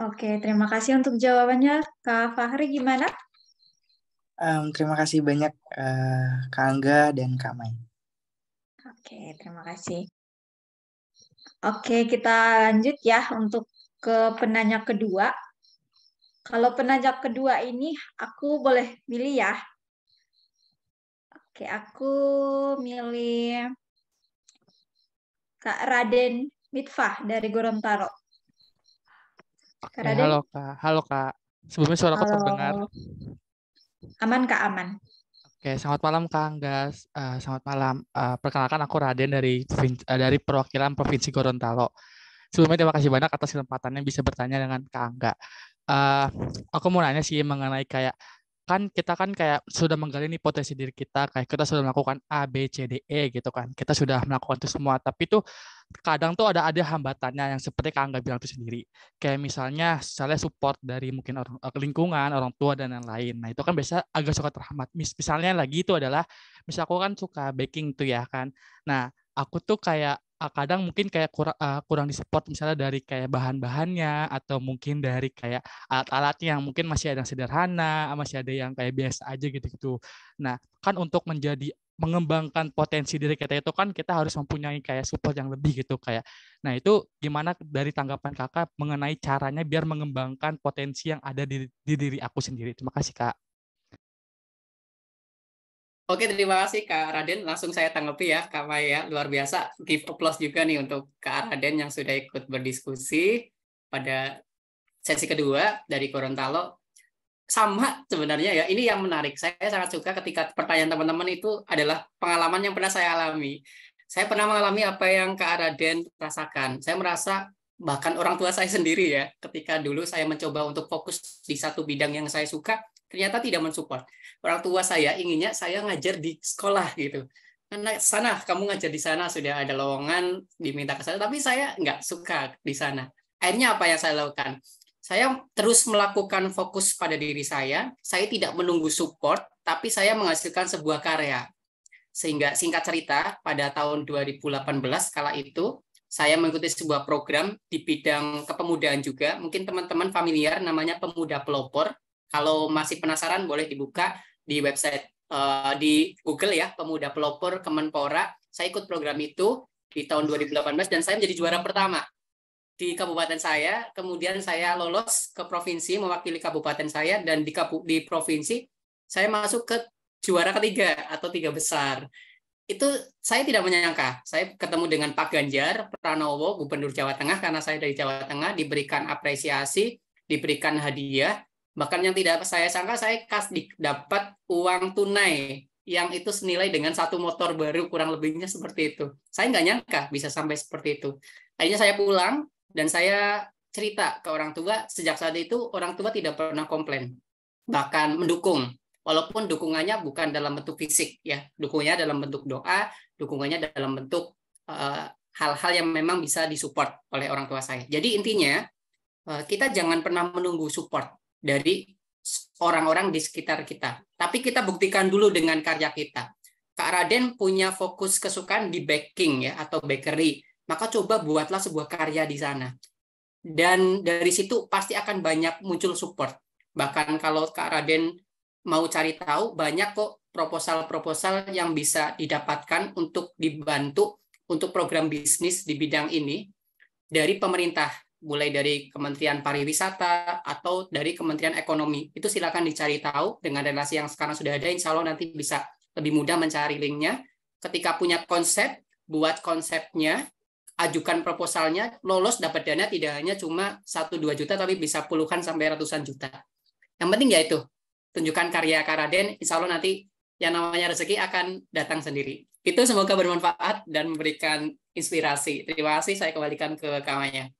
Oke, terima kasih untuk jawabannya. Kak Fahri gimana? Um, terima kasih banyak uh, Kak Angga dan Kak Mai. Oke, terima kasih. Oke, kita lanjut ya untuk ke penanya kedua. Kalau penajak kedua ini aku boleh milih ya. Oke, aku milih Kak Raden Mitfah dari Gorontalo. Kak eh, Raden. halo Kak. Halo Kak. Sebelumnya suara aku terdengar. Aman Kak, aman. Oke, selamat malam Kak Anggas. Uh, eh, selamat malam. Uh, perkenalkan aku Raden dari uh, dari perwakilan Provinsi Gorontalo. Sebelumnya terima kasih banyak atas kesempatannya bisa bertanya dengan Kak Angga. Uh, aku mau nanya sih mengenai kayak kan kita kan kayak sudah menggali nih potensi diri kita kayak kita sudah melakukan A B C D E gitu kan kita sudah melakukan itu semua tapi tuh kadang tuh ada ada hambatannya yang seperti kangga nggak bilang itu sendiri kayak misalnya misalnya support dari mungkin orang eh, lingkungan orang tua dan lain-lain nah itu kan biasa agak suka terhambat Mis, misalnya lagi itu adalah misal aku kan suka baking tuh ya kan nah aku tuh kayak Ah, kadang mungkin kayak kurang uh, ah, kurang disupport misalnya dari kayak bahan-bahannya atau mungkin dari kayak alat-alatnya yang mungkin masih ada yang sederhana, ah, masih ada yang kayak biasa aja gitu-gitu. Nah, kan untuk menjadi mengembangkan potensi diri kita itu kan kita harus mempunyai kayak support yang lebih gitu kayak. Nah, itu gimana dari tanggapan Kakak mengenai caranya biar mengembangkan potensi yang ada di, di diri aku sendiri. Terima kasih, Kak. Oke, terima kasih Kak Raden. Langsung saya tanggapi ya, Kak Maya. Luar biasa. Give applause juga nih untuk Kak Raden yang sudah ikut berdiskusi pada sesi kedua dari Gorontalo. Sama sebenarnya ya, ini yang menarik. Saya sangat suka ketika pertanyaan teman-teman itu adalah pengalaman yang pernah saya alami. Saya pernah mengalami apa yang Kak Raden rasakan. Saya merasa bahkan orang tua saya sendiri ya, ketika dulu saya mencoba untuk fokus di satu bidang yang saya suka, ternyata tidak mensupport. Orang tua saya inginnya saya ngajar di sekolah gitu. Karena sana kamu ngajar di sana sudah ada lowongan diminta ke sana, tapi saya nggak suka di sana. Akhirnya apa yang saya lakukan? Saya terus melakukan fokus pada diri saya. Saya tidak menunggu support, tapi saya menghasilkan sebuah karya. Sehingga singkat cerita, pada tahun 2018 kala itu saya mengikuti sebuah program di bidang kepemudaan juga. Mungkin teman-teman familiar namanya Pemuda Pelopor kalau masih penasaran boleh dibuka di website uh, di Google ya, Pemuda Pelopor Kemenpora. Saya ikut program itu di tahun 2018 dan saya menjadi juara pertama di kabupaten saya. Kemudian saya lolos ke provinsi mewakili kabupaten saya dan di kabu di provinsi saya masuk ke juara ketiga atau tiga besar. Itu saya tidak menyangka. Saya ketemu dengan Pak Ganjar Pranowo, Gubernur Jawa Tengah karena saya dari Jawa Tengah diberikan apresiasi, diberikan hadiah Bahkan yang tidak saya sangka saya kas dapat uang tunai yang itu senilai dengan satu motor baru kurang lebihnya seperti itu. Saya nggak nyangka bisa sampai seperti itu. Akhirnya saya pulang dan saya cerita ke orang tua. Sejak saat itu orang tua tidak pernah komplain, bahkan mendukung. Walaupun dukungannya bukan dalam bentuk fisik ya, dukungannya dalam bentuk doa, dukungannya dalam bentuk eh, hal-hal uh, yang memang bisa disupport oleh orang tua saya. Jadi intinya uh, kita jangan pernah menunggu support dari orang-orang di sekitar kita. Tapi kita buktikan dulu dengan karya kita. Kak Raden punya fokus kesukaan di baking ya atau bakery. Maka coba buatlah sebuah karya di sana. Dan dari situ pasti akan banyak muncul support. Bahkan kalau Kak Raden mau cari tahu banyak kok proposal-proposal yang bisa didapatkan untuk dibantu untuk program bisnis di bidang ini dari pemerintah mulai dari Kementerian Pariwisata atau dari Kementerian Ekonomi. Itu silakan dicari tahu dengan relasi yang sekarang sudah ada, insya Allah nanti bisa lebih mudah mencari linknya. Ketika punya konsep, buat konsepnya, ajukan proposalnya, lolos dapat dana tidak hanya cuma 1-2 juta, tapi bisa puluhan sampai ratusan juta. Yang penting ya itu, tunjukkan karya Karaden, insya Allah nanti yang namanya rezeki akan datang sendiri. Itu semoga bermanfaat dan memberikan inspirasi. Terima kasih, saya kembalikan ke kamarnya.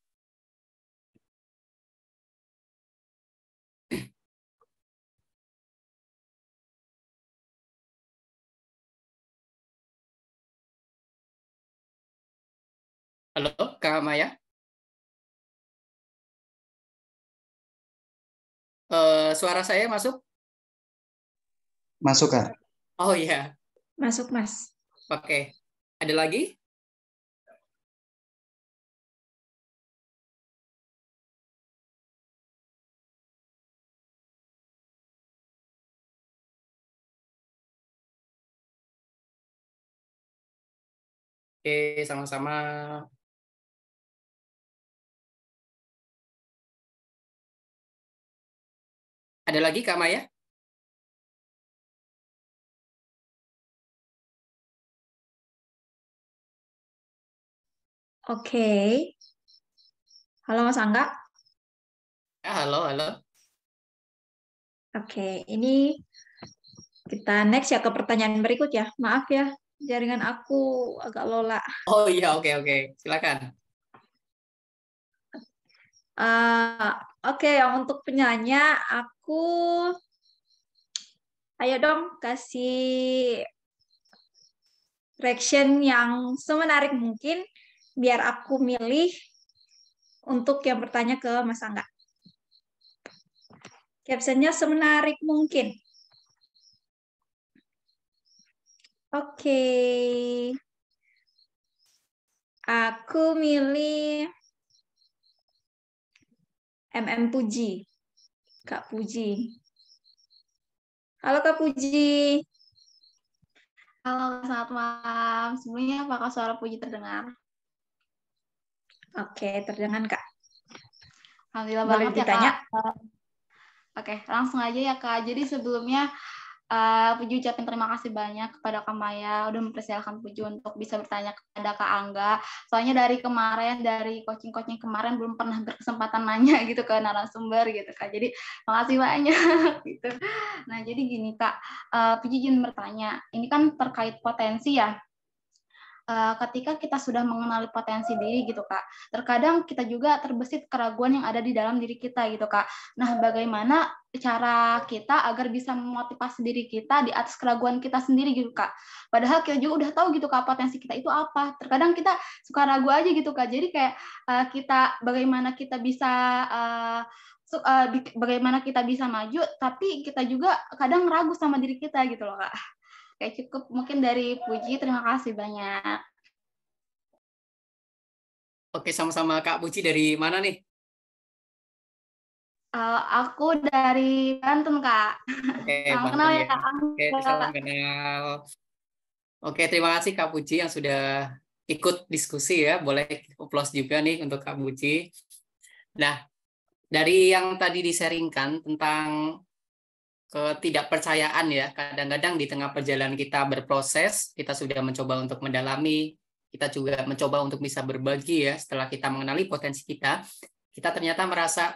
Halo, Kak Maya? Uh, suara saya masuk? Masuk, Kak. Oh iya. Masuk, Mas. Oke. Okay. Ada lagi? Oke, okay, sama-sama. Ada lagi Kak Maya? Oke. Okay. Halo Mas Angga. Ya, halo, halo. Oke, okay, ini kita next ya ke pertanyaan berikut ya. Maaf ya, jaringan aku agak lola. Oh iya, oke okay, oke. Okay. Silakan. Uh, oke, okay, untuk penyanyi aku aku ayo dong kasih reaction yang semenarik mungkin biar aku milih untuk yang bertanya ke Mas Angga. Captionnya semenarik mungkin. Oke. Okay. Aku milih MM Puji. Kak Puji. Halo Kak Puji. Halo, selamat malam. Sebelumnya apakah suara Puji terdengar? Oke, terdengar Kak. Alhamdulillah Boleh banget ditanya? ya Kak. Oke, langsung aja ya Kak. Jadi sebelumnya Uh, eh, Puju ucapin terima kasih banyak kepada Kak Maya udah mempersilahkan Puji untuk bisa bertanya kepada Kak Angga. Soalnya dari kemarin, dari coaching-coaching kemarin belum pernah berkesempatan nanya gitu ke narasumber gitu Kak. Jadi makasih banyak gitu. Nah jadi gini Kak, uh, eh, Puju izin bertanya, ini kan terkait potensi ya Eh, ketika kita sudah mengenali potensi diri gitu kak terkadang kita juga terbesit keraguan yang ada di dalam diri kita gitu kak nah bagaimana cara kita agar bisa memotivasi diri kita di atas keraguan kita sendiri gitu kak padahal kita juga udah tahu gitu kak potensi kita itu apa terkadang kita suka ragu aja gitu kak jadi kayak uh, kita bagaimana kita bisa uh, uh, bagaimana kita bisa maju tapi kita juga kadang ragu sama diri kita gitu loh kak Oke, cukup mungkin dari Puji. Terima kasih banyak. Oke, sama-sama Kak Puji dari mana nih? Uh, aku dari Banten, Kak. Oke, salam Banten, kenal ya, ya. Kak. Oke, salam kenal. Oke, terima kasih Kak Puji yang sudah ikut diskusi ya. Boleh plus juga nih untuk Kak Puji. Nah, dari yang tadi diseringkan tentang ketidakpercayaan ya. Kadang-kadang di tengah perjalanan kita berproses, kita sudah mencoba untuk mendalami, kita juga mencoba untuk bisa berbagi ya. Setelah kita mengenali potensi kita, kita ternyata merasa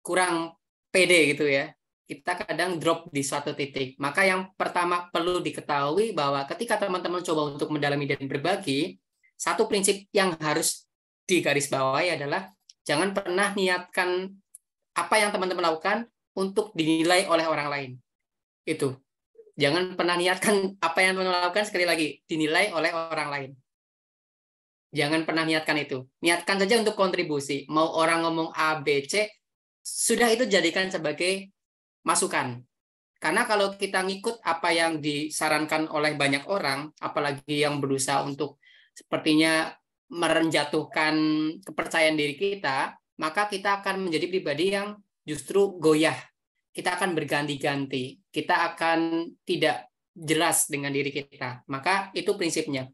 kurang pede gitu ya. Kita kadang drop di suatu titik. Maka yang pertama perlu diketahui bahwa ketika teman-teman coba untuk mendalami dan berbagi, satu prinsip yang harus digarisbawahi adalah jangan pernah niatkan apa yang teman-teman lakukan untuk dinilai oleh orang lain. Itu. Jangan pernah niatkan apa yang teman-teman lakukan sekali lagi dinilai oleh orang lain. Jangan pernah niatkan itu. Niatkan saja untuk kontribusi. Mau orang ngomong A, B, C, sudah itu jadikan sebagai masukan. Karena kalau kita ngikut apa yang disarankan oleh banyak orang, apalagi yang berusaha untuk sepertinya merenjatuhkan kepercayaan diri kita, maka kita akan menjadi pribadi yang justru goyah. Kita akan berganti-ganti. Kita akan tidak jelas dengan diri kita. Maka itu prinsipnya.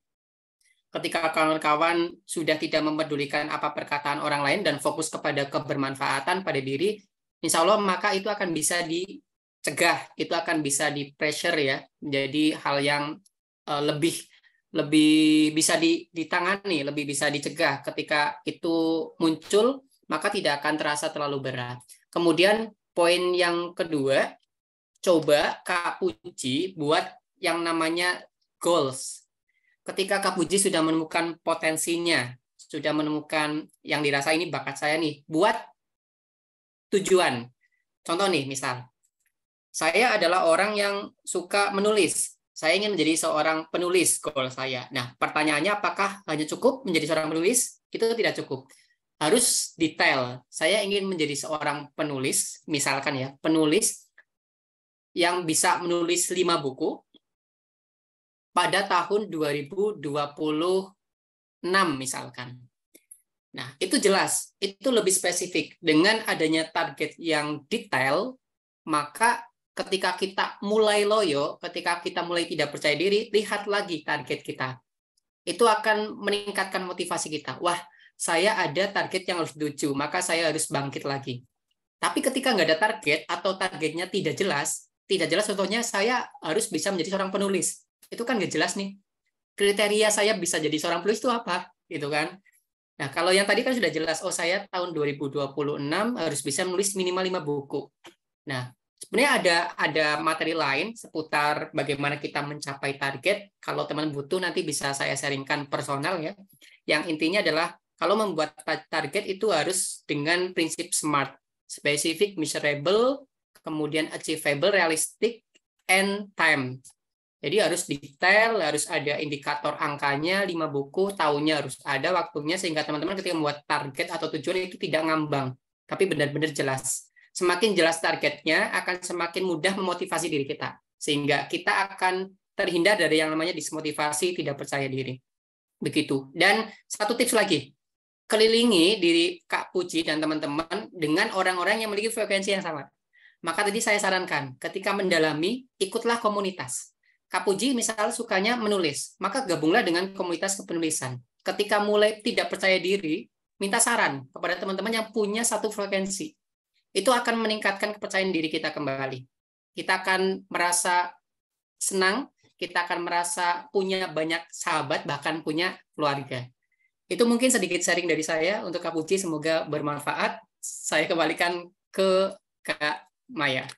Ketika kawan-kawan sudah tidak mempedulikan apa perkataan orang lain dan fokus kepada kebermanfaatan pada diri, insya Allah maka itu akan bisa dicegah, itu akan bisa di pressure ya, Jadi hal yang eh, lebih lebih bisa ditangani, lebih bisa dicegah ketika itu muncul, maka tidak akan terasa terlalu berat. Kemudian poin yang kedua, coba Kak Puji buat yang namanya goals. Ketika Kak Puji sudah menemukan potensinya, sudah menemukan yang dirasa ini bakat saya nih, buat tujuan. Contoh nih, misal, saya adalah orang yang suka menulis. Saya ingin menjadi seorang penulis goal saya. Nah, pertanyaannya apakah hanya cukup menjadi seorang penulis? Itu tidak cukup harus detail. Saya ingin menjadi seorang penulis, misalkan ya, penulis yang bisa menulis lima buku pada tahun 2026 misalkan. Nah, itu jelas, itu lebih spesifik. Dengan adanya target yang detail, maka ketika kita mulai loyo, ketika kita mulai tidak percaya diri, lihat lagi target kita. Itu akan meningkatkan motivasi kita. Wah, saya ada target yang harus dituju, maka saya harus bangkit lagi. Tapi ketika nggak ada target atau targetnya tidak jelas, tidak jelas contohnya saya harus bisa menjadi seorang penulis. Itu kan nggak jelas nih. Kriteria saya bisa jadi seorang penulis itu apa? Gitu kan. Nah, kalau yang tadi kan sudah jelas, oh saya tahun 2026 harus bisa menulis minimal 5 buku. Nah, sebenarnya ada ada materi lain seputar bagaimana kita mencapai target. Kalau teman butuh nanti bisa saya sharingkan personal ya. Yang intinya adalah kalau membuat target itu harus dengan prinsip SMART, specific, measurable, kemudian achievable, realistic, and time. Jadi harus detail, harus ada indikator angkanya, lima buku, tahunnya harus ada, waktunya, sehingga teman-teman ketika membuat target atau tujuan itu tidak ngambang, tapi benar-benar jelas. Semakin jelas targetnya, akan semakin mudah memotivasi diri kita. Sehingga kita akan terhindar dari yang namanya dismotivasi, tidak percaya diri. Begitu. Dan satu tips lagi, kelilingi diri Kak Puji dan teman-teman dengan orang-orang yang memiliki frekuensi yang sama. Maka tadi saya sarankan, ketika mendalami, ikutlah komunitas. Kak Puji misal sukanya menulis, maka gabunglah dengan komunitas kepenulisan. Ketika mulai tidak percaya diri, minta saran kepada teman-teman yang punya satu frekuensi. Itu akan meningkatkan kepercayaan diri kita kembali. Kita akan merasa senang, kita akan merasa punya banyak sahabat, bahkan punya keluarga. Itu mungkin sedikit sharing dari saya untuk Kak Puji, semoga bermanfaat. Saya kembalikan ke Kak Maya.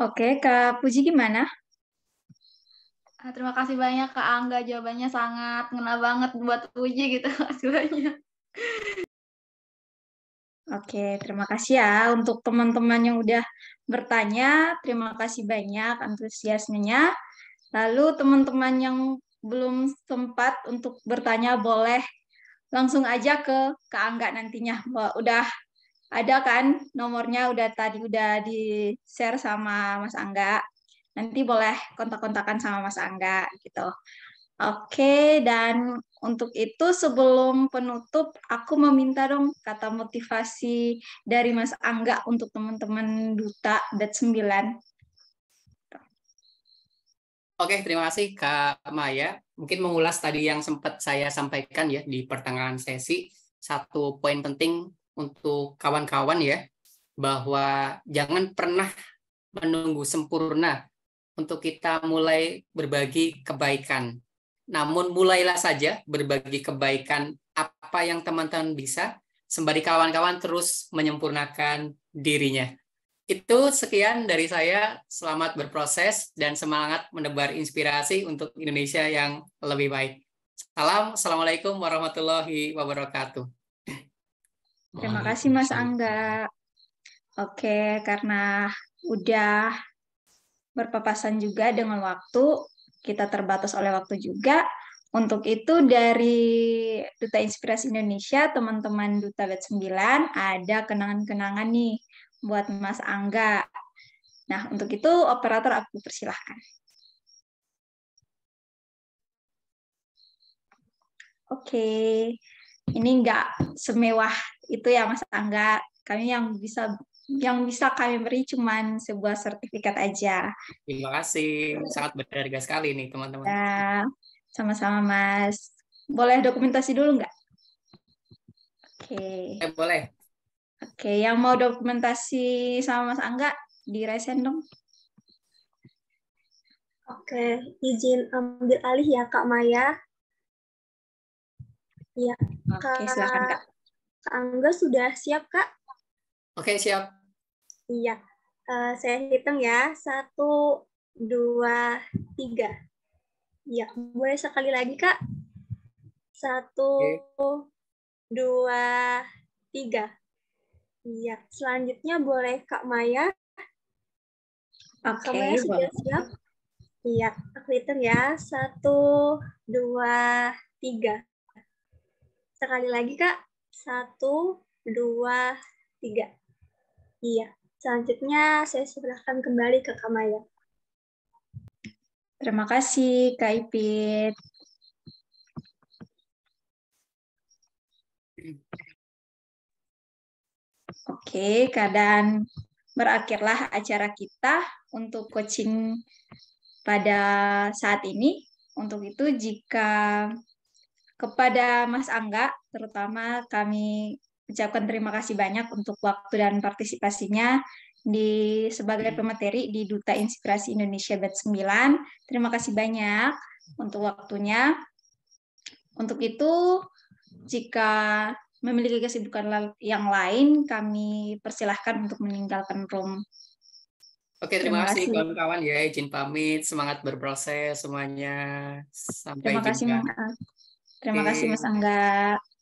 Oke, Kak Puji gimana? Ah, terima kasih banyak Kak Angga, jawabannya sangat ngena banget buat Puji gitu hasilnya. Oke, terima kasih ya untuk teman-teman yang udah bertanya. Terima kasih banyak antusiasmenya. Lalu teman-teman yang belum sempat untuk bertanya boleh langsung aja ke ke Angga nantinya. Udah ada kan nomornya udah tadi udah di share sama Mas Angga. Nanti boleh kontak-kontakan sama Mas Angga gitu. Oke, dan untuk itu sebelum penutup, aku meminta dong kata motivasi dari Mas Angga untuk teman-teman Duta DAT 9. Oke, terima kasih Kak Maya. Mungkin mengulas tadi yang sempat saya sampaikan ya di pertengahan sesi, satu poin penting untuk kawan-kawan ya, bahwa jangan pernah menunggu sempurna untuk kita mulai berbagi kebaikan. Namun mulailah saja berbagi kebaikan apa yang teman-teman bisa, sembari kawan-kawan terus menyempurnakan dirinya. Itu sekian dari saya. Selamat berproses dan semangat menebar inspirasi untuk Indonesia yang lebih baik. Salam, Assalamualaikum warahmatullahi wabarakatuh. Terima kasih Mas Angga. Oke, karena udah berpapasan juga dengan waktu, kita terbatas oleh waktu juga. Untuk itu dari Duta Inspirasi Indonesia, teman-teman Duta Bet 9 ada kenangan-kenangan nih buat Mas Angga. Nah, untuk itu operator aku persilahkan. Oke, okay. ini enggak semewah itu ya Mas Angga. Kami yang bisa yang bisa kami beri cuman sebuah sertifikat aja. Terima kasih, sangat berharga sekali nih teman-teman. Ya, sama-sama Mas. Boleh dokumentasi dulu nggak? Oke. Okay. Eh, boleh. Oke, yang mau dokumentasi sama Mas Angga di resen dong. Oke, izin ambil alih ya Kak Maya. Iya, Oke, silakan, Kak. Kak Angga sudah siap, Kak? Oke, siap. Iya, uh, saya hitung ya. Satu, dua, tiga. Iya, boleh sekali lagi, Kak? Satu, Oke. dua, tiga. Iya, selanjutnya boleh Kak Maya. Oke, okay, Kak Maya sudah siap? Iya, aku hitung ya. Satu, dua, tiga. Sekali lagi, Kak. Satu, dua, tiga. Iya. Selanjutnya saya serahkan kembali ke Kak Maya. Terima kasih, Kak Ipit. Oke, keadaan berakhirlah acara kita untuk coaching pada saat ini. Untuk itu, jika kepada Mas Angga, terutama kami ucapkan terima kasih banyak untuk waktu dan partisipasinya di sebagai pemateri di Duta Inspirasi Indonesia Bet 9. Terima kasih banyak untuk waktunya. Untuk itu, jika memiliki kesibukan yang lain, kami persilahkan untuk meninggalkan room. Oke, terima, terima kasih kawan-kawan ya. Izin pamit, semangat berproses semuanya. Sampai terima jumpa. kasih, Terima Oke. kasih Mas Angga.